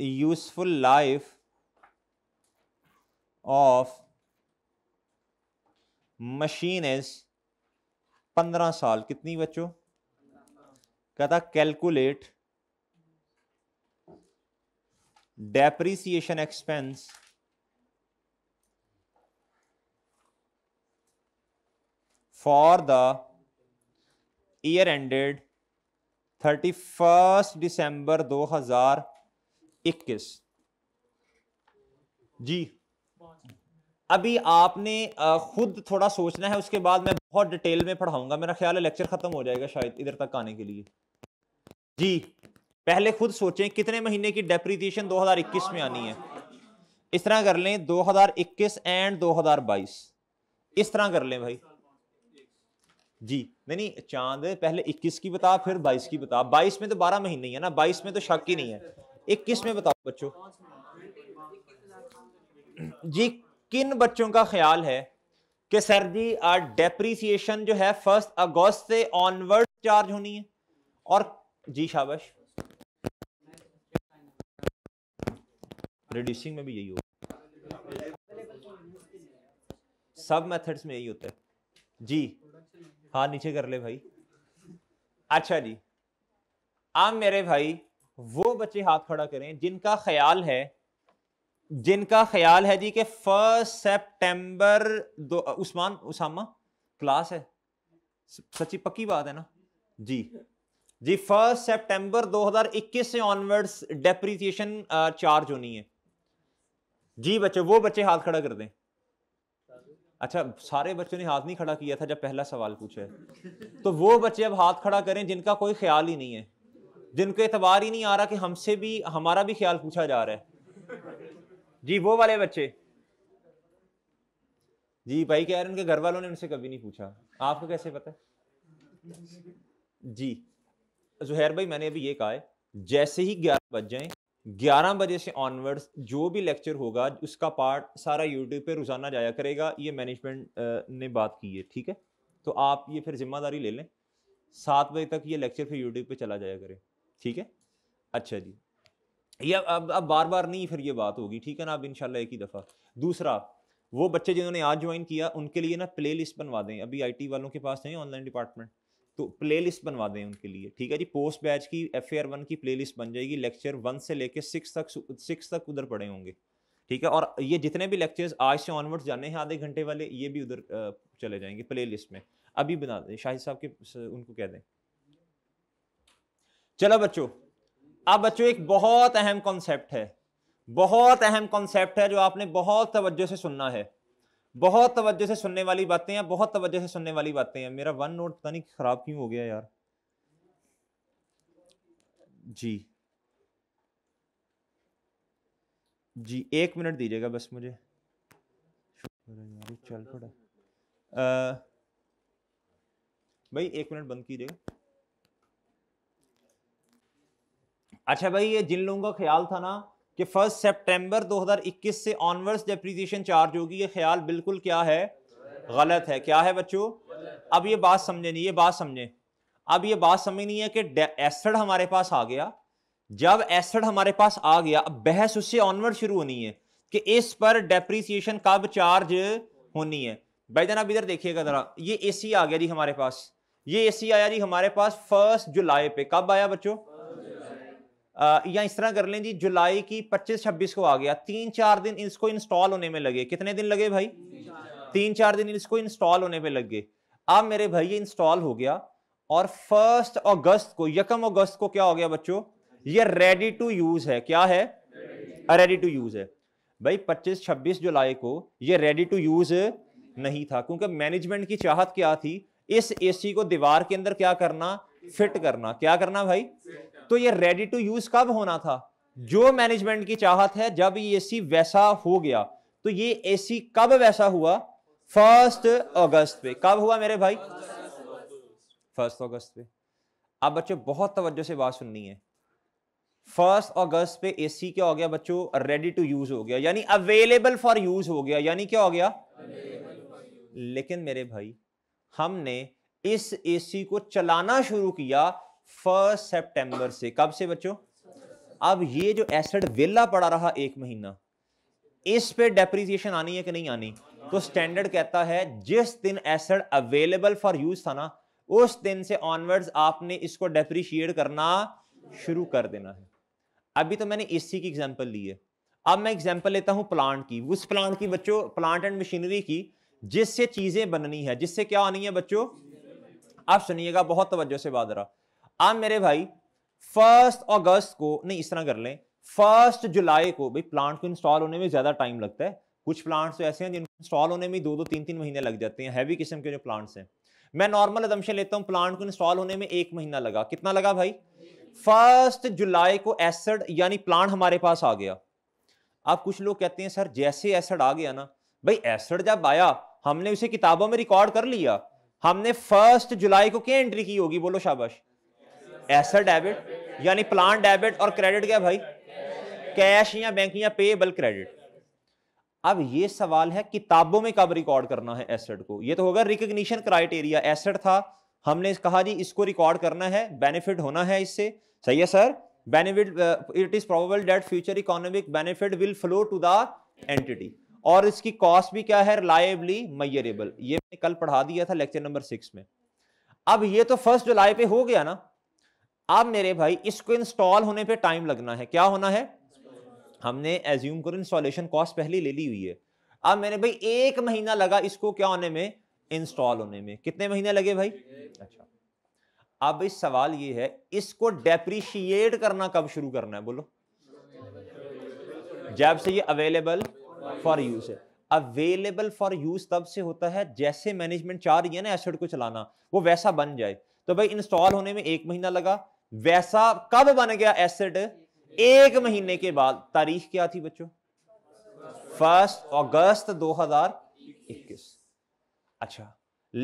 useful life of machine is पंद्रह साल कितनी बच्चों कहता calculate depreciation expense for the year ended thirty first December दो हजार इक्कीस जी अभी आपने खुद थोड़ा सोचना है उसके बाद मैं बहुत डिटेल में पढ़ाऊंगा मेरा ख्याल है लेक्चर खत्म हो जाएगा शायद इधर तक आने के लिए जी पहले खुद सोचें कितने महीने की डेप्रीतिएशन 2021 में आनी है इस तरह कर लें 2021 एंड 2022 इस तरह कर लें भाई जी नहीं नहीं चांद पहले 21 की बता फिर 22 की बता 22 में तो 12 महीने ही है ना 22 में तो शक ही नहीं है एक किस में बताओ बच्चों जी किन बच्चों का ख्याल है कि सर जी आ डेप्रीसिएशन जो है फर्स्ट अगस्त से ऑनवर्ड चार्ज होनी है और जी शाबाश रिड्यूसिंग में भी यही होगा सब मेथड्स में यही होता है जी हाँ नीचे कर ले भाई अच्छा जी आम मेरे भाई वो बच्चे हाथ खड़ा करें जिनका ख्याल है जिनका ख्याल है जी कि फर्स्ट सेप्टेम्बर दो उस्मान उसामा क्लास है सच्ची पक्की बात है ना जी जी फर्स्ट सेप्टेम्बर 2021 से ऑनवर्ड्स डेप्रीसिएशन चार्ज होनी है जी बच्चे वो बच्चे हाथ खड़ा कर दें अच्छा सारे बच्चों ने हाथ नहीं खड़ा किया था जब पहला सवाल पूछा है तो वो बच्चे अब हाथ खड़ा करें जिनका कोई ख्याल ही नहीं है जिनको एतबार ही नहीं आ रहा कि हमसे भी हमारा भी ख्याल पूछा जा रहा है जी वो वाले बच्चे जी भाई कह रहे हैं उनके घर वालों ने उनसे कभी नहीं पूछा आपको कैसे पता है जी जुहैर भाई मैंने अभी ये कहा है जैसे ही ग्यारह बज जाए ग्यारह बजे से ऑनवर्ड्स जो भी लेक्चर होगा उसका पार्ट सारा यूट्यूब पे रोज़ाना जाया करेगा ये मैनेजमेंट ने बात की है ठीक है तो आप ये फिर जिम्मेदारी ले लें सात बजे तक ये लेक्चर फिर यूट्यूब पे चला जाया करें ठीक है अच्छा जी ये अब अब बार बार नहीं फिर ये बात होगी ठीक है ना अब इनशाला एक ही दफ़ा दूसरा वो बच्चे जिन्होंने आज ज्वाइन किया उनके लिए ना प्ले लिस्ट बनवा दें अभी आईटी वालों के पास नहीं ऑनलाइन डिपार्टमेंट तो प्ले लिस्ट बनवा दें उनके लिए ठीक है जी पोस्ट बैच की एफ ए वन की प्ले लिस्ट बन जाएगी लेक्चर वन से लेकर सिक्स तक सिक्स तक उधर पड़े होंगे ठीक है और ये जितने भी लेक्चर्स आज से ऑनवर्ड्स जाने हैं आधे घंटे वाले ये भी उधर चले जाएंगे प्ले लिस्ट में अभी बना दें शाहिद साहब के उनको कह दें चलो बच्चों अब बच्चों एक बहुत अहम कॉन्सेप्ट है बहुत अहम कॉन्सेप्ट है जो आपने बहुत तवज्जो से सुनना है बहुत तवज्जो से सुनने वाली बातें हैं बहुत तवज्जो से सुनने वाली बातें हैं मेरा वन नोट पता नहीं खराब क्यों हो गया यार जी जी एक मिनट दीजिएगा बस मुझे चल थोड़ा भाई एक मिनट बंद कीजिएगा अच्छा भाई ये जिन लोगों का ख्याल था ना कि फर्स्ट हजार 2021 से ऑनवर्स डेप्रीजिएशन चार्ज होगी ये ख्याल बिल्कुल क्या है गलत है क्या है बच्चों अब ये बात समझे नहीं ये बात समझे अब ये बात समझ नहीं है कि एसड हमारे पास आ गया जब एसड हमारे पास आ गया अब बहस उससे ऑनवर्ड शुरू होनी है कि इस पर डेप्रीसिएशन कब चार्ज होनी है भाई जनाब इधर देखिएगा जरा ये एसी आ गया जी हमारे पास ये एसी आया जी हमारे पास फर्स्ट जुलाई पे कब आया बच्चों या इस तरह कर लें जी जुलाई की 25-26 को आ गया तीन चार दिन इसको इंस्टॉल होने में लगे कितने दिन लगे भाई तीन चार दिन इसको इंस्टॉल होने में लग गए अब मेरे भाई ये इंस्टॉल हो गया और फर्स्ट अगस्त को यकम अगस्त को क्या हो गया बच्चों ये रेडी टू यूज है क्या है रेडी टू यूज है भाई 25-26 जुलाई को ये रेडी टू यूज नहीं था क्योंकि मैनेजमेंट की चाहत क्या थी इस एसी को दीवार के अंदर क्या करना फिट करना क्या करना भाई तो ये रेडी टू यूज कब होना था जो मैनेजमेंट की चाहत है जब ये एसी वैसा हो गया तो ये एसी कब वैसा हुआ फर्स्ट अगस्त पे कब हुआ मेरे भाई फर्स्ट अगस्त पे अब बच्चों बहुत तवज्जो से बात सुननी है फर्स्ट अगस्त पे एसी क्या हो गया बच्चों रेडी टू यूज हो गया यानी अवेलेबल फॉर यूज हो गया यानी क्या हो गया लेकिन मेरे भाई हमने इस एसी को चलाना शुरू किया फर्स्ट सितंबर से कब से बच्चों अब ये जो एसिड वेला पड़ा रहा एक महीना इस पे डेप्रीसिएशन आनी है कि नहीं आनी तो स्टैंडर्ड कहता है जिस दिन एसिड अवेलेबल फॉर यूज था ना उस दिन से ऑनवर्ड्स आपने इसको डेप्रीशिएट करना शुरू कर देना है अभी तो मैंने एसी की एग्जांपल ली है अब मैं एग्जांपल लेता हूं प्लांट की उस प्लांट की बच्चों प्लांट एंड मशीनरी की जिससे चीजें बननी है जिससे क्या आनी है बच्चों आप सुनिएगा बहुत तवज्जो से बात रहा आप मेरे भाई फर्स्ट अगस्त को नहीं इस तरह कर लें फर्स्ट जुलाई को भाई प्लांट को इंस्टॉल होने में ज़्यादा टाइम लगता है कुछ प्लांट्स तो ऐसे हैं जिनको इंस्टॉल होने में दो दो तीन तीन महीने लग जाते हैं हैवी किस्म के जो प्लांट्स हैं मैं नॉर्मल अदम्शन लेता हूँ प्लांट को इंस्टॉल होने में एक महीना लगा कितना लगा भाई फर्स्ट जुलाई को एसड यानी प्लांट हमारे पास आ गया अब कुछ लोग कहते हैं सर जैसे एसड आ गया ना भाई एसड जब आया हमने उसे किताबों में रिकॉर्ड कर लिया हमने फर्स्ट जुलाई को क्या एंट्री की होगी बोलो शाबाश ऐसा डेबिट यानी प्लान डेबिट और क्रेडिट क्या भाई कैश या बैंक या बल क्रेडिट अब ये सवाल है किताबों में कब रिकॉर्ड करना है एसेट को ये तो होगा रिकग्निशन क्राइटेरिया एसेट था हमने कहा जी इसको रिकॉर्ड करना है बेनिफिट होना है इससे सही है sir benefit it is probable that future economic benefit will flow to the entity और इसकी कॉस्ट भी क्या है रिलायबली मैयरेबल ये मैंने कल पढ़ा दिया था लेक्चर नंबर सिक्स में अब ये तो फर्स्ट जुलाई पे हो गया ना अब मेरे भाई इसको इंस्टॉल होने पे टाइम लगना है क्या होना है हमने एज्यूम करो इंस्टॉलेशन कॉस्ट पहले ले ली हुई है अब मेरे भाई एक महीना लगा इसको क्या होने में इंस्टॉल होने में कितने महीने लगे भाई अच्छा अब इस सवाल ये है इसको डेप्रीशिएट करना कब शुरू करना है बोलो जब से ये available for use available for use तब से होता है जैसे मैनेजमेंट चाह रही है ना एसेट को चलाना वो वैसा बन जाए तो भाई इंस्टॉल होने में एक महीना लगा वैसा कब बन गया एसेट एक महीने के बाद तारीख क्या थी बच्चों फर्स्ट अगस्त 2021 अच्छा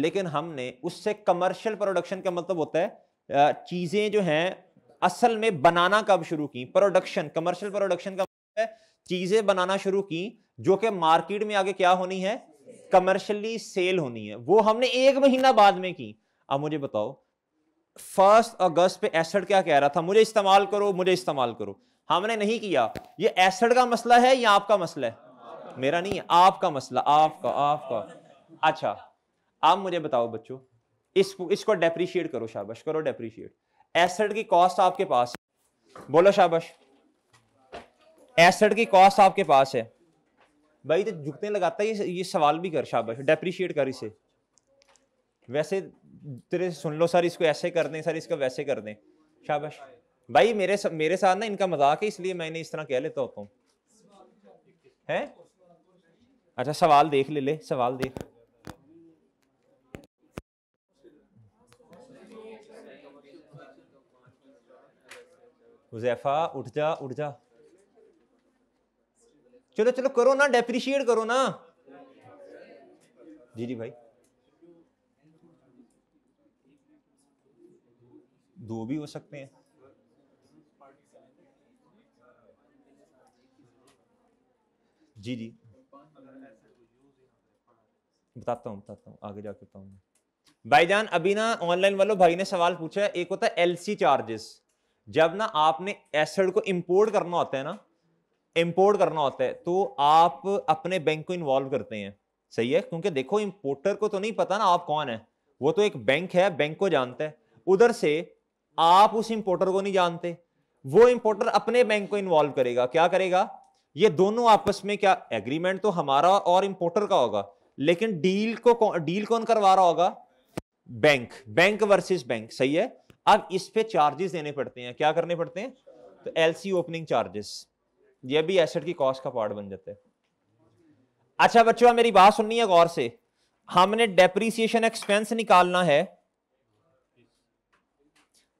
लेकिन हमने उससे कमर्शियल प्रोडक्शन का मतलब होता है चीजें जो हैं असल में बनाना कब शुरू की प्रोडक्शन कमर्शियल प्रोडक्शन का चीजें बनाना शुरू की जो कि मार्केट में आगे क्या होनी है कमर्शियली सेल होनी है वो हमने एक महीना बाद में की अब मुझे बताओ फर्स्ट अगस्त पे एसड क्या कह रहा था मुझे इस्तेमाल करो मुझे इस्तेमाल करो हमने नहीं किया ये एसड का मसला है या आपका मसला है मेरा नहीं है आपका मसला आपका आपका अच्छा आप मुझे बताओ बच्चों इसको इसको डेप्रीशिएट करो शाबाश करो डेप्रीशिएट एसड की कॉस्ट आपके पास बोलो शाबाश एसेट की कॉस्ट आपके पास है भाई तो झुकते लगाता है ये सवाल भी कर शाबाश डेप्रीशिएट कर इसे वैसे तेरे सुन लो सर इसको ऐसे कर दें सर इसको वैसे कर दें शाबाश भाई मेरे मेरे साथ ना इनका मजाक है इसलिए मैंने इस तरह कह लेता होता हूँ है अच्छा सवाल देख ले ले सवाल देख हुजैफा उठ जा उठ जा चलो चलो करो ना डेप्रिशिएट करो ना जी जी भाई दो भी हो सकते हैं जी जी बताता हूँ बताता हूँ आगे जाके बताऊँ भाईजान अभी ना ऑनलाइन वालों भाई ने सवाल पूछा है एक होता है एलसी चार्जेस जब ना आपने एसिड को इंपोर्ट करना होता है ना इंपोर्ट करना होता है तो आप अपने बैंक को इन्वॉल्व करते हैं सही है क्योंकि देखो इंपोर्टर को तो नहीं पता ना आप कौन है वो तो एक बैंक है बैंक को जानता है उधर से आप उस इंपोर्टर को नहीं जानते वो इंपोर्टर अपने बैंक को इन्वॉल्व करेगा क्या करेगा ये दोनों आपस में क्या एग्रीमेंट तो हमारा और इंपोर्टर का होगा लेकिन डील को डील कौन करवा रहा होगा बैंक बैंक वर्सेस बैंक सही है अब इस पे चार्जेस देने पड़ते हैं क्या करने पड़ते हैं तो एलसी ओपनिंग चार्जेस ये भी एसेट की कॉस्ट का पार्ट बन जाता है अच्छा बच्चों मेरी बात सुननी है गौर से हमने डेप्रीसिएशन एक्सपेंस निकालना है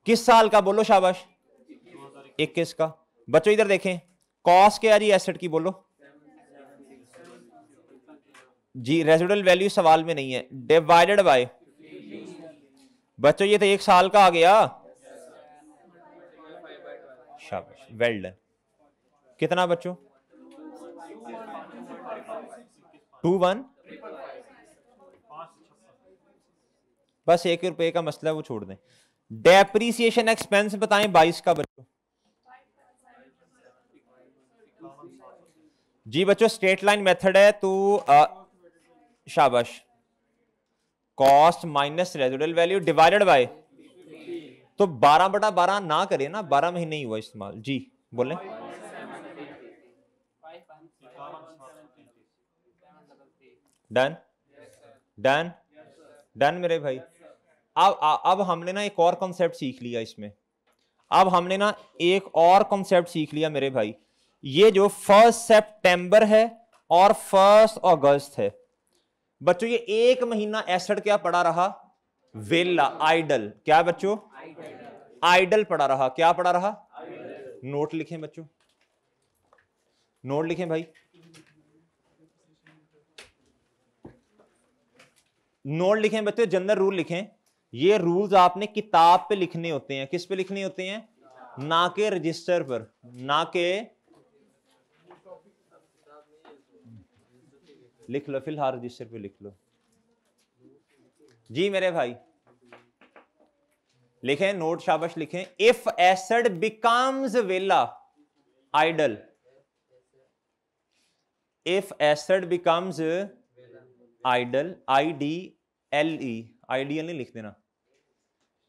किस साल का बोलो शाबाश एक किस का बच्चों इधर देखें कॉस्ट क्या जी एसेट की बोलो जी रेजिडल वैल्यू सवाल में नहीं है डिवाइडेड बाय बच्चों ये तो एक साल का आ गया शाबाश वेल डन कितना बच्चों टू वन बस एक रुपए का मसला वो छोड़ दें डेप्रीसिएशन एक्सपेंस बताएं बाईस का बच्चों जी बच्चों स्ट्रेट लाइन मेथड है तो शाबाश cost minus residual value divided by तो 12 बटा 12 ना करें ना 12 महीने ही हुआ इस्तेमाल जी बोले डन डन डन मेरे भाई अब अब हमने ना एक और कॉन्सेप्ट सीख लिया इसमें अब हमने ना एक और कॉन्सेप्ट सीख लिया मेरे भाई ये जो फर्स्ट सेप्टेम्बर है और फर्स्ट अगस्त है बच्चों ये एक महीना एसड क्या पड़ा रहा वेला आइडल क्या बच्चों आइडल पड़ा रहा क्या पड़ा रहा नोट लिखें बच्चों नोट लिखें भाई नोट लिखें बच्चे जनरल रूल लिखें ये रूल्स आपने किताब पे लिखने होते हैं किस पे लिखने होते हैं ना के रजिस्टर पर ना के लिख लो फिलहाल रजिस्टर पे लिख लो जी मेरे भाई लिखें नोट शाबाश लिखें इफ एसड बिकम्स वेला idle if asset becomes idle I D L E ideal नहीं लिख देना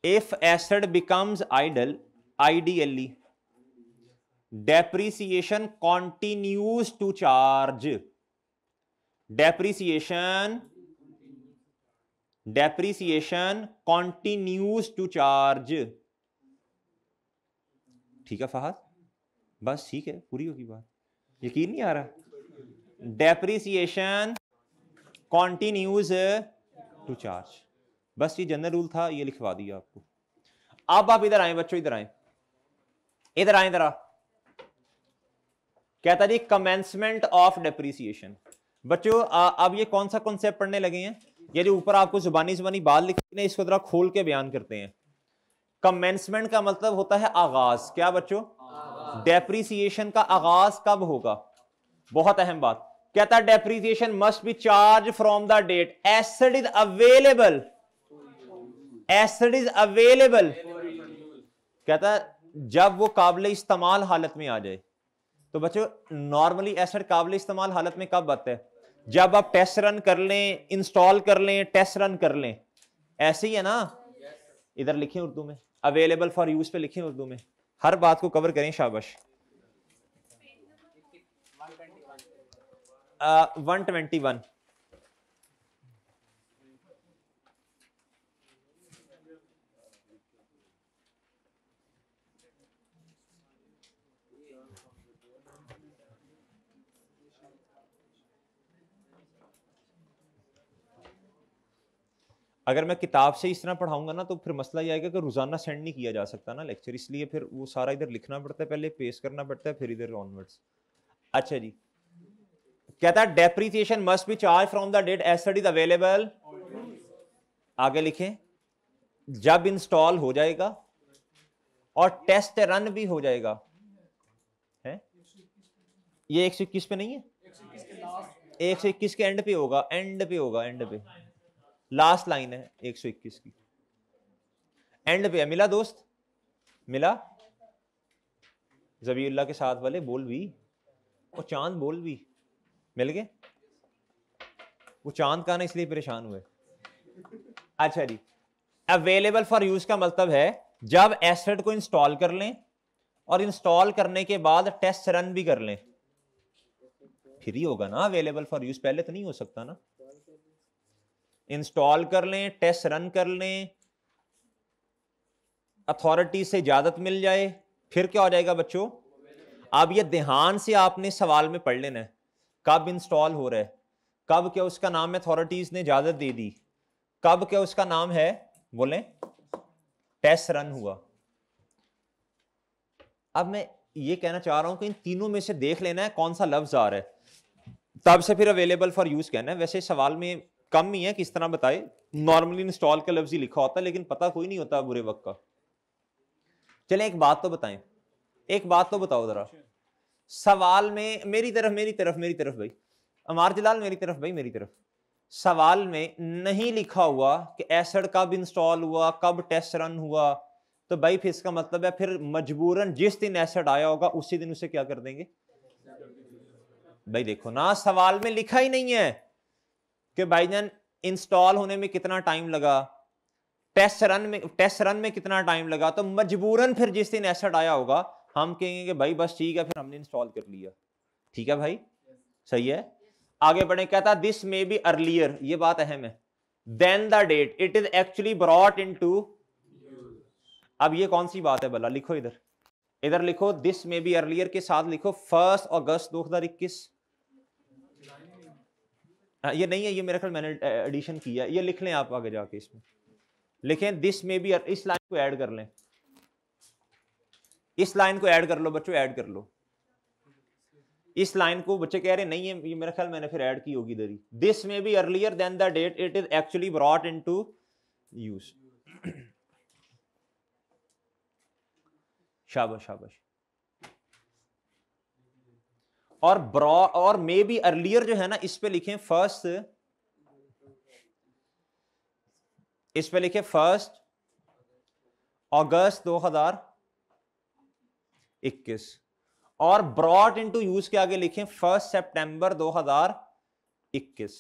if asset becomes idle ideally depreciation continues to charge depreciation depreciation continues to charge ठीक है फहद बस ठीक है पूरी होगी बात यकीन नहीं आ रहा डेप्रीसिएशन कॉन्टिन्यूज टू चार्ज बस ये जनरल रूल था ये लिखवा दिया आपको अब आप इधर आए बच्चों इधर आए इधर आए इधर आ कहता जी कमेंसमेंट ऑफ डेप्रीसिएशन बच्चों अब ये कौन सा कॉन्सेप्ट पढ़ने लगे हैं ये जो ऊपर आपको जुबानी जुबानी बात लिखी है इसको जरा खोल के बयान करते हैं कमेंसमेंट का मतलब होता है आगाज क्या बच्चों डेप्रीसिएशन का आगाज कब होगा बहुत अहम बात कहता है depreciation must be charge from the date asset is available asset is available कहता जब वो काबिल इस्तेमाल हालत में आ जाए तो बच्चों नॉर्मली एसड काबिल इस्तेमाल हालत में कब आता है जब आप टेस्ट रन कर लें इंस्टॉल कर लें टेस्ट रन कर लें ऐसे ही है ना इधर लिखें उर्दू में अवेलेबल फॉर यूज पे लिखें उर्दू में हर बात को कवर करें शाबाश वन ट्वेंटी वन अगर मैं किताब से इस तरह पढ़ाऊंगा ना तो फिर मसला ये आएगा कि रोजाना सेंड नहीं किया जा सकता ना लेक्चर इसलिए फिर वो सारा इधर लिखना पड़ता है पहले पेश करना पड़ता है फिर इधर ऑनवर्ड्स अच्छा जी कहता है depreciation must be charge from the date as is available आगे लिखे जब इंस्टॉल हो जाएगा और टेस्ट रन भी हो जाएगा है ये एक सौ इक्कीस पे नहीं है एक सौ इक्कीस के एंड पे होगा एंड पे होगा एंड पे लास्ट लाइन है एक सौ इक्कीस की एंड पे है मिला दोस्त मिला जबी के साथ वाले बोल भी और चांद बोल भी मिल गए वो चांद का ना इसलिए परेशान हुए अच्छा जी अवेलेबल फॉर यूज का मतलब है जब एसेट को इंस्टॉल कर लें और इंस्टॉल करने के बाद टेस्ट रन भी कर लें फिर ही होगा ना अवेलेबल फॉर यूज पहले तो नहीं हो सकता ना इंस्टॉल कर लें टेस्ट रन कर लें अथॉरिटी से इजाजत मिल जाए फिर क्या हो जाएगा बच्चों अब ये ध्यान से आपने सवाल में पढ़ लेना है कब इंस्टॉल हो रहा है कब क्या उसका नाम अथॉरिटीज ने इजाजत दे दी कब क्या उसका नाम है बोले टेस्ट रन हुआ अब मैं ये कहना चाह रहा हूं कि इन तीनों में से देख लेना है कौन सा लफ्ज आ रहा है तब से फिर अवेलेबल फॉर यूज कहना है वैसे सवाल में कम ही है किस तरह बताए नॉर्मली इंस्टॉल का लफ्ज ही लिखा होता है लेकिन पता कोई नहीं होता बुरे वक्त का चले एक बात तो बताएं एक बात तो बताओ जरा सवाल में मेरी तरफ मेरी तरफ मेरी तरफ भाई अमार जलाल मेरी तरफ भाई मेरी तरफ सवाल में नहीं लिखा हुआ कि एसड कब इंस्टॉल हुआ कब टेस्ट रन हुआ तो भाई फिर इसका मतलब है फिर मजबूरन जिस दिन एसड आया होगा उसी दिन उसे क्या कर देंगे भाई देखो ना सवाल में लिखा ही नहीं है कि भाईजान इंस्टॉल होने में कितना टाइम लगा टेस्ट रन में टेस्ट रन में कितना टाइम लगा तो मजबूरन फिर जिस दिन एसड आया होगा हम कहेंगे कि भाई बस ठीक है फिर हमने इंस्टॉल कर लिया ठीक है भाई सही है आगे बढ़े कहता दिस मे बी अर्लियर ये बात अहम है than the date it is actually brought into अब ये कौन सी बात है भला लिखो इधर इधर लिखो दिस मे बी अर्लियर के साथ लिखो फर्स्ट अगस्त दो हजार इक्कीस हाँ, ये नहीं है ये मेरे ख्याल मैंने एडिशन किया ये लिख लें आप आगे जाके इसमें लिखें दिस मे बी इस लाइन को ऐड कर लें इस लाइन को ऐड कर लो बच्चों ऐड कर लो इस लाइन को बच्चे कह रहे नहीं है ये मेरा ख्याल मैंने फिर ऐड की होगी दरी this may be earlier than the date it is actually brought into use शाबाश शाबाश और ब्रॉ और मे बी अर्लियर जो है ना इस पे लिखें फर्स्ट इस पे लिखे फर्स्ट अगस्त हजार इक्कीस और ब्रॉड इनटू यूज के आगे लिखें फर्स्ट सितंबर 2021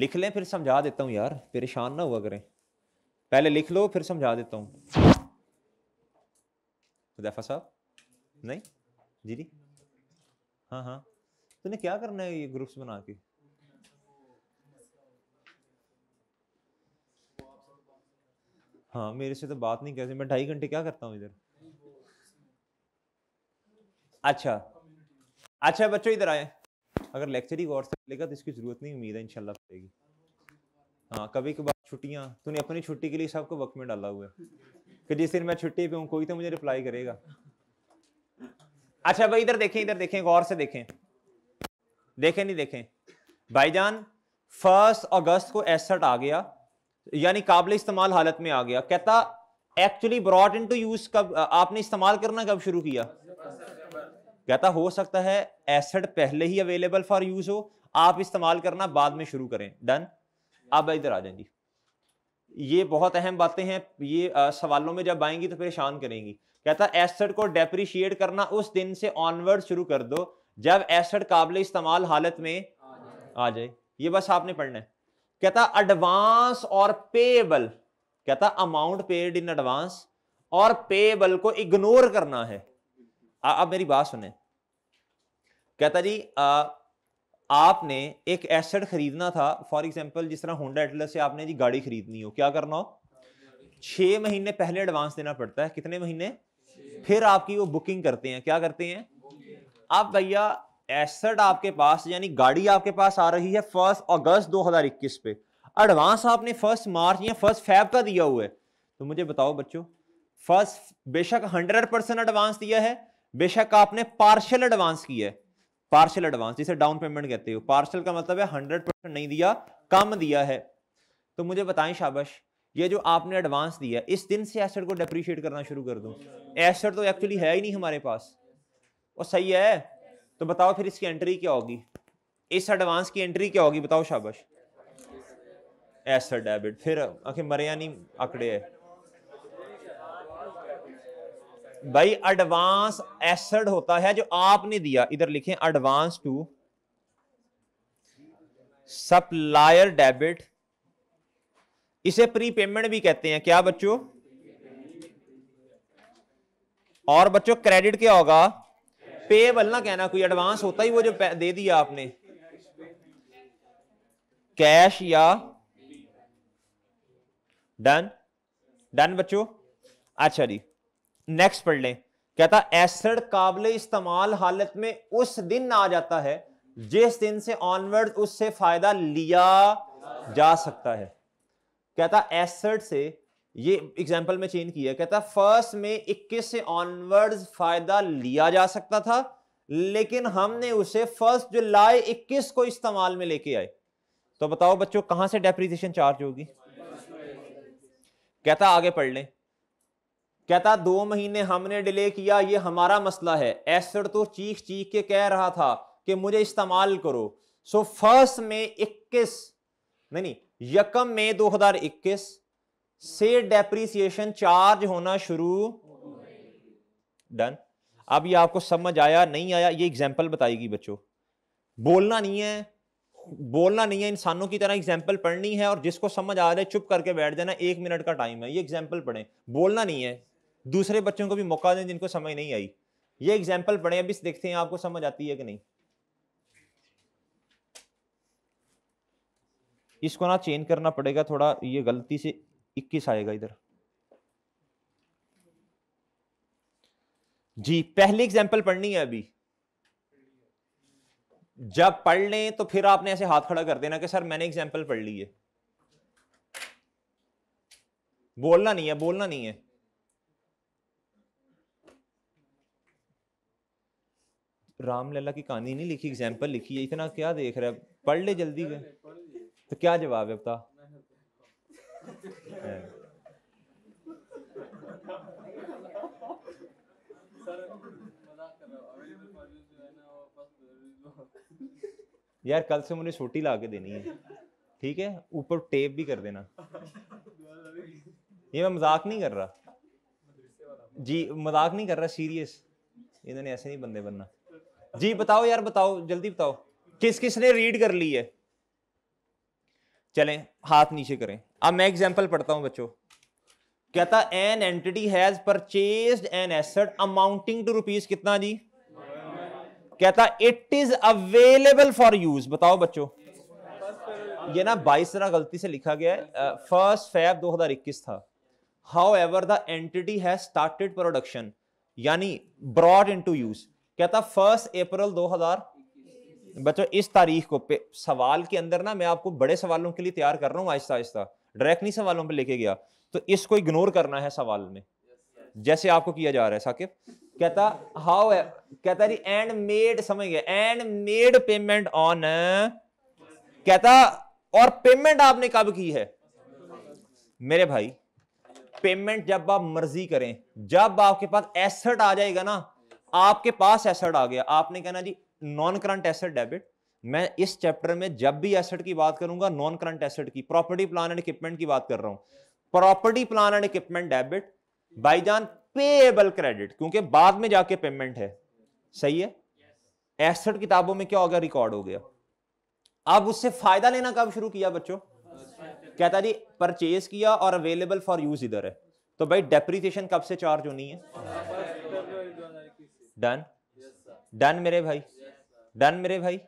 लिख लें फिर समझा देता हूं यार परेशान ना हुआ करें पहले लिख लो फिर समझा देता हूं हुदैफा साहब नहीं जी जी हाँ हाँ तूने क्या करना है ये ग्रुप्स बना के हाँ मेरे से तो बात नहीं कहते मैं ढाई घंटे क्या करता हूँ इधर अच्छा अच्छा बच्चों इधर आए अगर लेक्चर ही गौर से लेगा तो इसकी ज़रूरत नहीं उम्मीद है इंशाल्लाह पड़ेगी हाँ कभी कभार छुट्टियाँ तूने अपनी छुट्टी के लिए सबको वक्त में डाला हुआ है कि जिस दिन मैं छुट्टी पे हूँ कोई तो मुझे रिप्लाई करेगा अच्छा भाई इधर देखें इधर देखें गौर से देखें देखें नहीं देखें भाईजान फर्स्ट अगस्त को एसट आ गया यानी काबिल इस्तेमाल हालत में आ गया कहता actually brought into use कब आपने इस्तेमाल करना कब शुरू किया कहता हो सकता है एसेट पहले ही अवेलेबल फॉर यूज हो आप इस्तेमाल करना बाद में शुरू करें डन आप इधर आ जाएंगी ये बहुत अहम बातें हैं ये आ, सवालों में जब आएंगी तो परेशान करेंगी कहता एसेट को डेप्रीशिएट करना उस दिन से ऑनवर्ड शुरू कर दो जब एसेट काबिल इस्तेमाल हालत में आ जाए ये बस आपने पढ़ना है कहता एडवांस और पेबल कहता अमाउंट पेड इन एडवांस और पेबल को इग्नोर करना है आप मेरी बात सुने कहता जी आ, आपने एक एसेट खरीदना था फॉर एग्जांपल जिस तरह होंडा एटलस से आपने जी गाड़ी खरीदनी हो क्या करना हो छः महीने पहले एडवांस देना पड़ता है कितने महीने फिर आपकी वो बुकिंग करते हैं क्या करते हैं अब भैया एसेट आपके पास यानी गाड़ी आपके पास आ रही है फर्स्ट अगस्त 2021 पे एडवांस आपने फर्स्ट मार्च या फर्स्ट फेब का दिया हुआ है तो मुझे बताओ बच्चों फर्स्ट बेशक 100 परसेंट एडवांस दिया है बेशक आपने पार्शियल एडवांस किया है पार्शियल एडवांस जिसे डाउन पेमेंट कहते हो पार्शियल का मतलब है हंड्रेड परसेंट नहीं दिया कम दिया है तो मुझे बताएं शाबाश ये जो आपने एडवांस दिया इस दिन से एसेट को डेप्रीशिएट करना शुरू कर दो एसेट तो एक्चुअली है ही नहीं हमारे पास और सही है तो बताओ फिर इसकी एंट्री क्या होगी इस एडवांस की एंट्री क्या होगी बताओ शाबाश एसेट डेबिट फिर आखिर मरे नहीं आंकड़े है भाई एडवांस एसड होता है जो आपने दिया इधर लिखें एडवांस टू सप्लायर डेबिट इसे प्री पेमेंट भी कहते हैं क्या बच्चों और बच्चों क्रेडिट क्या होगा पेबल ना कहना कोई एडवांस होता ही वो जो दे दिया आपने कैश या डन डन बच्चों अच्छा जी नेक्स्ट पढ़ लें कहता एसड काबिल इस्तेमाल हालत में उस दिन आ जाता है जिस दिन से ऑनवर्ड उससे फायदा लिया जा सकता है कहता एसड से ये एग्जाम्पल में चेंज किया कहता फर्स्ट में 21 से ऑनवर्ड फायदा लिया जा सकता था लेकिन हमने उसे फर्स्ट जुलाई 21 को इस्तेमाल में लेके आए तो बताओ बच्चों कहां से डेप्रीसिएशन चार्ज होगी कहता आगे पढ़ लें कहता दो महीने हमने डिले किया ये हमारा मसला है एसर तो चीख चीख के कह रहा था कि मुझे इस्तेमाल करो सो फर्स्ट में इक्कीस नहीं यकम में दो हजार इक्कीस से डेप्रीसिएशन चार्ज होना शुरू डन अब ये आपको समझ आया नहीं आया ये एग्जाम्पल बताएगी बच्चों बोलना नहीं है बोलना नहीं है इंसानों की तरह एग्जाम्पल पढ़नी है और जिसको समझ आ रहा है चुप करके बैठ जाना एक मिनट का टाइम है ये एग्जाम्पल पढ़े बोलना नहीं है दूसरे बच्चों को भी मौका दें जिनको समझ नहीं आई ये एग्जाम्पल पढ़े अभी देखते हैं आपको समझ आती है कि नहीं इसको ना चेंज करना पड़ेगा थोड़ा ये गलती से 21 आएगा इधर जी पहली एग्जाम्पल पढ़नी है अभी जब पढ़ लें तो फिर आपने ऐसे हाथ खड़ा कर देना कि सर मैंने एग्जाम्पल पढ़ ली है बोलना नहीं है बोलना नहीं है रामलला की कहानी नहीं लिखी एग्जाम्पल लिखी है इतना क्या देख रहा है पढ़ ले जल्दी में तो क्या जवाब है बता यार कल से मुझे छोटी ला के देनी है ठीक है ऊपर टेप भी कर देना ये मैं मजाक नहीं कर रहा जी मजाक नहीं कर रहा सीरियस इन्होंने तो ऐसे नहीं बंदे बनना जी बताओ यार बताओ जल्दी बताओ किस किस ने रीड कर ली है चलें हाथ नीचे करें अब मैं एग्जांपल पढ़ता हूं बच्चों कहता an entity has purchase an asset amounting to rupees कितना जी कहता it is available for use बताओ बच्चों ये ना बाईस तरह गलती से लिखा गया है फर्स्ट फैब 2021 था however the entity has started production यानी ब्रॉड इन टू यूज क्या था फर्स्ट अप्रैल 2000 बच्चों इस तारीख को सवाल के अंदर ना मैं आपको बड़े सवालों के लिए तैयार कर रहा हूँ आहिस्ता आहिस्ता डायरेक्ट नहीं सवालों पर लेके गया तो इसको इग्नोर करना है सवाल में जैसे आपको किया जा रहा है साकिब कहता हाउ कहता जी एंड मेड समझ गया एंड मेड पेमेंट ऑन कहता और पेमेंट आपने कब की है मेरे भाई पेमेंट जब आप मर्जी करें जब आपके पास एसेट आ जाएगा ना आपके पास एसेट आ गया आपने कहना जी नॉन करंट एसेट डेबिट मैं इस चैप्टर में जब भी एसेट की बात करूंगा नॉन करंट एसेट की प्रॉपर्टी प्लान एंड इक्विपमेंट की बात कर रहा हूं property plant and equipment debit बाईजान पेएबल क्रेडिट क्योंकि बाद में जाके पेमेंट है सही है एसेट किताबों में क्या हो गया रिकॉर्ड हो गया अब उससे फायदा लेना कब शुरू किया बच्चों कहता जी परचेज किया और अवेलेबल फॉर यूज इधर है तो भाई डेप्रीसिएशन कब से चार्ज होनी है डन डन मेरे भाई डन मेरे भाई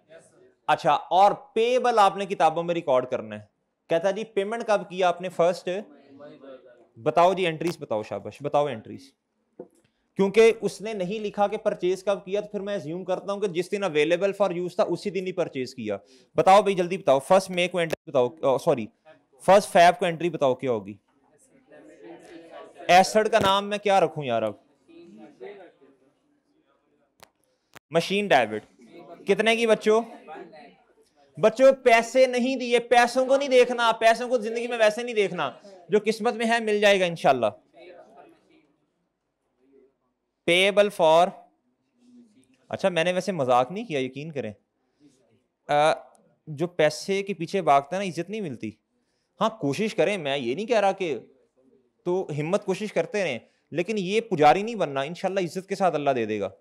अच्छा और पेबल आपने किताबों में रिकॉर्ड करना है कहता जी पेमेंट कब किया आपने फर्स्ट बताओ जी एंट्रीज बताओ शाबाश बताओ एंट्रीज क्योंकि उसने नहीं लिखा कि परचेज कब किया तो फिर मैं ज्यूम करता हूं कि जिस दिन अवेलेबल फॉर यूज था उसी दिन ही परचेज किया बताओ भाई जल्दी बताओ फर्स्ट मे को एंट्री बताओ सॉरी फर्स्ट फैब को एंट्री बताओ क्या होगी एसड का नाम मैं क्या रखूं यार अब मशीन डेबिट कितने की बच्चों बच्चों पैसे नहीं दिए पैसों को नहीं देखना पैसों को जिंदगी में वैसे नहीं देखना जो किस्मत में है मिल जाएगा इनशाला पेबल फॉर अच्छा मैंने वैसे मजाक नहीं किया यकीन करें आ, जो पैसे के पीछे भागता है ना इज्जत नहीं मिलती हाँ कोशिश करें मैं ये नहीं कह रहा कि तो हिम्मत कोशिश करते रहें लेकिन ये पुजारी नहीं बनना इनशाला इज्जत के साथ अल्लाह दे देगा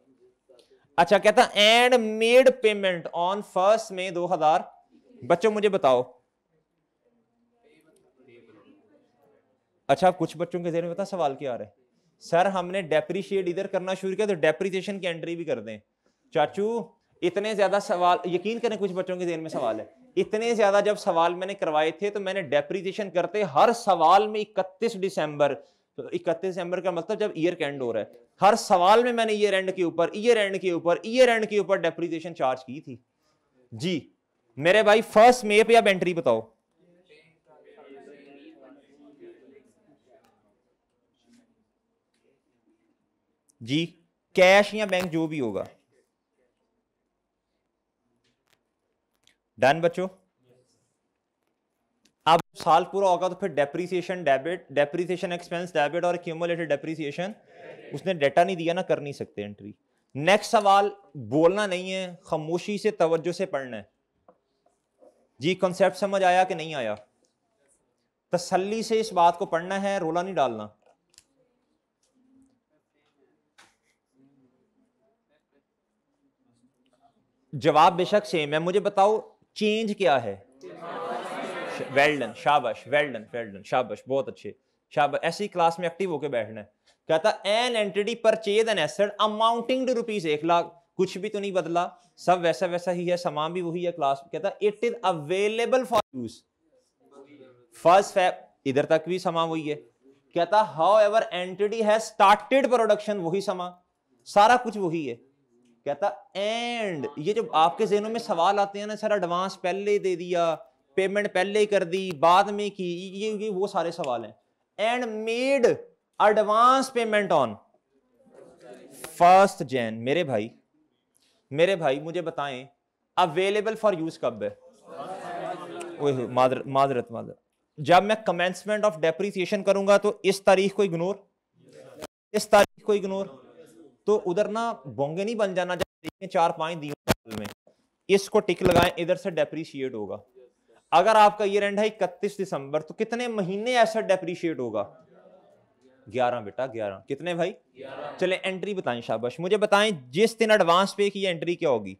अच्छा कहता and made payment on first May 2000 बच्चों मुझे बताओ अच्छा कुछ बच्चों के देर में पता सवाल क्या आ रहा है सर हमने डेप्रीशिएट इधर करना शुरू किया तो डेप्रीसिएशन की एंट्री भी कर दें चाचू इतने ज्यादा सवाल यकीन करें कुछ बच्चों के देर में सवाल है इतने ज्यादा जब सवाल मैंने करवाए थे तो मैंने डेप्रीसिएशन करते हर सवाल में इकतीस दिसंबर तो इकतीस दिसंबर का मतलब जब ईयर एंड हो रहा है हर सवाल में मैंने ईयर एंड के ऊपर ईयर एंड के ऊपर ईयर एंड के ऊपर डेप्रीजिएशन चार्ज की थी जी मेरे भाई फर्स्ट मे पे आप एंट्री बताओ जी कैश या बैंक जो भी होगा डन बच्चों अब साल पूरा होगा तो फिर depreciation debit depreciation expense debit और क्यूमुलेटेड डेप्रीसिएशन उसने डेटा नहीं दिया ना कर नहीं सकते एंट्री नेक्स्ट सवाल बोलना नहीं है खामोशी से तवज्जो से पढ़ना है जी कॉन्सेप्ट समझ आया कि नहीं आया तसल्ली से इस बात को पढ़ना है रोला नहीं डालना जवाब बेशक सेम है मुझे बताओ चेंज क्या है वेल्डन शाबाश वेल्डन वेल्डन शाबाश बहुत अच्छे शाबाश ऐसी क्लास में एक्टिव होकर बैठना है कहता an entity purchased an asset amounting to rupees एक लाख कुछ भी तो नहीं बदला सब वैसा वैसा ही है सामान भी वही है क्लास कहता it is available for use first Feb इधर तक भी सामान वही है कहता however entity has started production वही सामान सारा कुछ वही है कहता एंड ये जब आपके जहनों में सवाल आते हैं ना सर एडवांस पहले दे दिया पेमेंट पहले कर दी बाद में की ये ये वो सारे सवाल हैं and made advance payment on first Jan मेरे भाई मेरे भाई मुझे बताएं अवेलेबल फॉर यूज कब है माजरत मादरत जब मैं कमेंसमेंट ऑफ डेप्रीसिएशन करूंगा तो इस तारीख को इग्नोर इस तारीख को इग्नोर तो उधर ना बोंगे नहीं बन जाना जब चार पांच दिन में इसको टिक लगाएं इधर से डेप्रीशिएट होगा अगर आपका ईयर एंड है इकतीस दिसंबर तो कितने महीने एसेट डेप्रीशिएट होगा ग्यारह बेटा ग्यारह कितने भाई चले एंट्री बताएं शाबाश मुझे बताएं जिस दिन एडवांस पे की एंट्री क्या होगी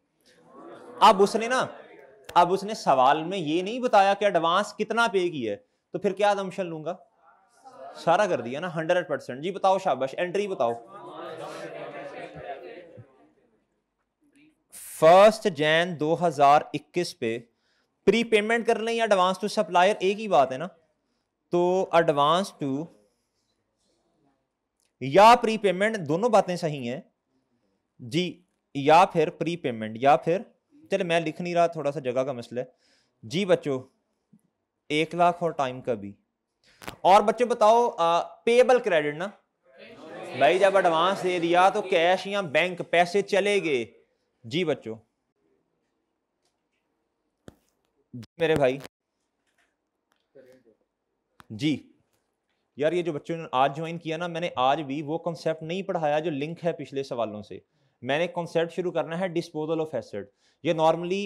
अब उसने ना अब उसने सवाल में ये नहीं बताया कि एडवांस कितना पे की है तो फिर क्या दमशन लूंगा सारा कर दिया ना हंड्रेड परसेंट जी बताओ शाबाश एंट्री बताओ फर्स्ट जैन 2021 पे प्री पेमेंट कर लें या एडवांस टू सप्लायर एक ही बात है ना तो एडवांस टू या प्री पेमेंट दोनों बातें सही हैं जी या फिर प्री पेमेंट या फिर चले मैं लिख नहीं रहा थोड़ा सा जगह का मसला है जी बच्चों एक लाख और टाइम का भी और बच्चों बताओ आ, पेबल क्रेडिट ना भाई जब एडवांस दे दिया तो कैश या बैंक पैसे चले गए जी बच्चों मेरे भाई जी यार ये जो बच्चों ने आज ज्वाइन किया ना मैंने आज भी वो कॉन्सेप्ट नहीं पढ़ाया जो लिंक है पिछले सवालों से मैंने कॉन्सेप्ट शुरू करना है डिस्पोजल ऑफ एसेट ये नॉर्मली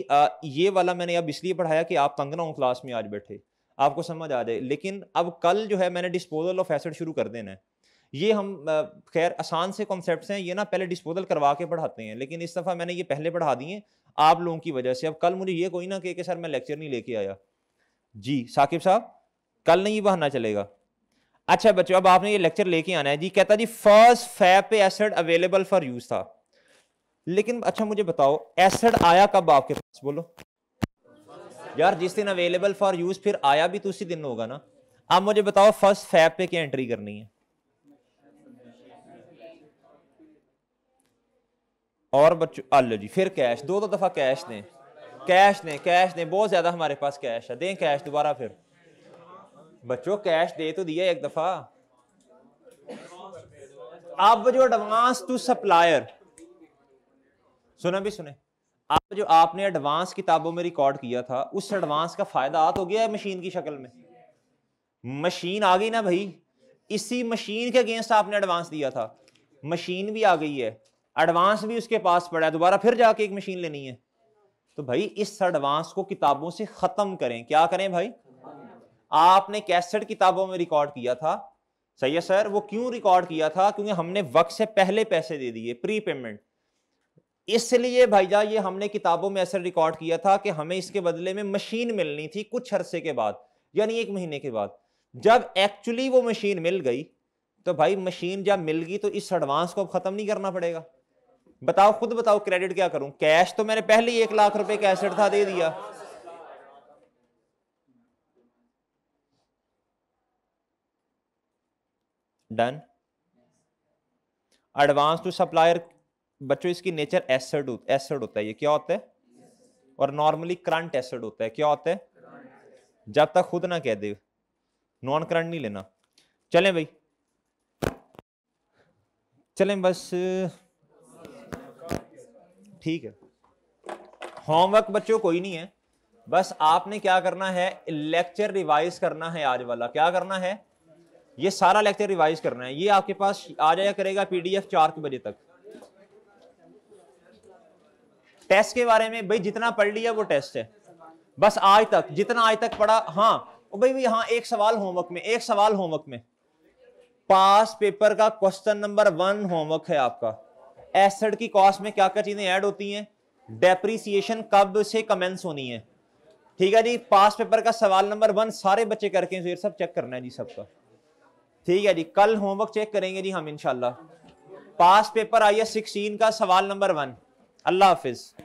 ये वाला मैंने अब इसलिए पढ़ाया कि आप तंग ना हो क्लास में आज बैठे आपको समझ आ जाए लेकिन अब कल जो है मैंने डिस्पोजल ऑफ एसेट शुरू कर देना है ये हम खैर आसान से कॉन्सेप्ट हैं ये ना पहले डिस्पोजल करवा के पढ़ाते हैं लेकिन इस दफ़ा मैंने ये पहले पढ़ा दिए आप लोगों की वजह से अब कल मुझे ये कोई ना कहे कि सर मैं लेक्चर नहीं लेके आया जी साकिब साहब कल नहीं ये बहाना चलेगा अच्छा बच्चों अब आपने ये लेक्चर लेके आना है जी कहता जी फर्स्ट फैप पे एसिड अवेलेबल फॉर यूज था लेकिन अच्छा मुझे बताओ एसिड आया कब आपके पास बोलो यार जिस दिन अवेलेबल फॉर यूज फिर आया भी तो उसी दिन होगा ना आप मुझे बताओ फर्स्ट फैप पे क्या एंट्री करनी है और बच्चों आलो जी फिर कैश दो दो दफ़ा कैश दें कैश दें कैश दें बहुत ज़्यादा हमारे पास कैश है दें कैश दोबारा फिर बच्चों कैश दे तो दिया एक दफ़ा अब जो एडवांस टू सप्लायर सुना भी सुने अब जो आपने एडवांस किताबों में रिकॉर्ड किया था उस एडवांस का फायदा आ तो गया है मशीन की शक्ल में मशीन आ गई ना भाई इसी मशीन के अगेंस्ट आपने एडवांस दिया था मशीन भी आ गई है एडवांस भी उसके पास पड़ा है दोबारा फिर जाके एक मशीन लेनी है तो भाई इस एडवांस को किताबों से ख़त्म करें क्या करें भाई आपने कैसेट किताबों में रिकॉर्ड किया था सही है सर वो क्यों रिकॉर्ड किया था क्योंकि हमने वक्त से पहले पैसे दे दिए प्री पेमेंट इसलिए भाईजा ये हमने किताबों में ऐसा रिकॉर्ड किया था कि हमें इसके बदले में मशीन मिलनी थी कुछ अरसे के बाद यानी एक महीने के बाद जब एक्चुअली वो मशीन मिल गई तो भाई मशीन जब मिल गई तो इस एडवांस को अब ख़त्म नहीं करना पड़ेगा बताओ खुद बताओ क्रेडिट क्या करूं कैश तो मैंने पहले ही एक लाख रुपए का एसेट था दे दिया डन एडवांस टू सप्लायर बच्चों इसकी नेचर एसेड एसेड होता है ये क्या होता है और नॉर्मली करंट एसेड होता है क्या होता है जब तक खुद ना कह दे नॉन करंट नहीं लेना चलें भाई चलें बस ठीक है होमवर्क बच्चों कोई नहीं है बस आपने क्या करना है लेक्चर रिवाइज करना है आज वाला क्या करना है ये सारा लेक्चर रिवाइज करना है ये आपके पास आ जाया करेगा पीडीएफ चार बजे तक टेस्ट के बारे में भाई जितना पढ़ लिया वो टेस्ट है बस आज तक जितना आज तक पढ़ा हाँ भाई भाई हाँ एक सवाल होमवर्क में एक सवाल होमवर्क में पास पेपर का क्वेश्चन नंबर वन होमवर्क है आपका एसेट की कॉस्ट में क्या क्या चीज़ें ऐड होती हैं डेप्रीसिएशन कब से कमेंस होनी है ठीक है जी पास पेपर का सवाल नंबर वन सारे बच्चे करके फिर सब चेक करना है जी सबका ठीक है जी कल होमवर्क चेक करेंगे जी हम इनशाला पास पेपर आइए सिक्सटीन का सवाल नंबर वन अल्लाह हाफिज़